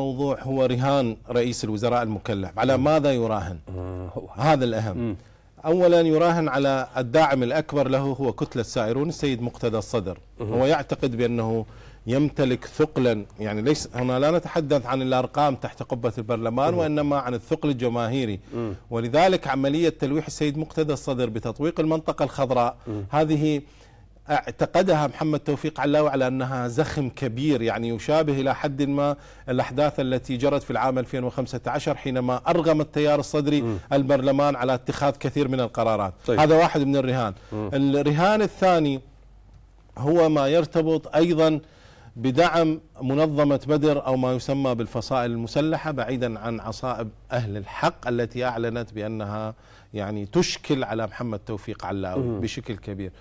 الموضوع هو رهان رئيس الوزراء المكلف على ماذا يراهن هذا الأهم أولا يراهن على الداعم الأكبر له هو كتلة سائرون السيد مقتدى الصدر هو يعتقد بأنه يمتلك ثقلا يعني ليس هنا لا نتحدث عن الارقام تحت قبه البرلمان وانما عن الثقل الجماهيري ولذلك عمليه تلويح السيد مقتدى الصدر بتطويق المنطقه الخضراء هذه اعتقدها محمد توفيق علاوي على انها زخم كبير يعني يشابه الى حد ما الاحداث التي جرت في العام 2015 حينما ارغم التيار الصدري م. البرلمان على اتخاذ كثير من القرارات، طيب. هذا واحد من الرهان. م. الرهان الثاني هو ما يرتبط ايضا بدعم منظمة بدر أو ما يسمى بالفصائل المسلحة بعيدا عن عصائب أهل الحق التي أعلنت بأنها يعني تشكل على محمد توفيق علاوي بشكل كبير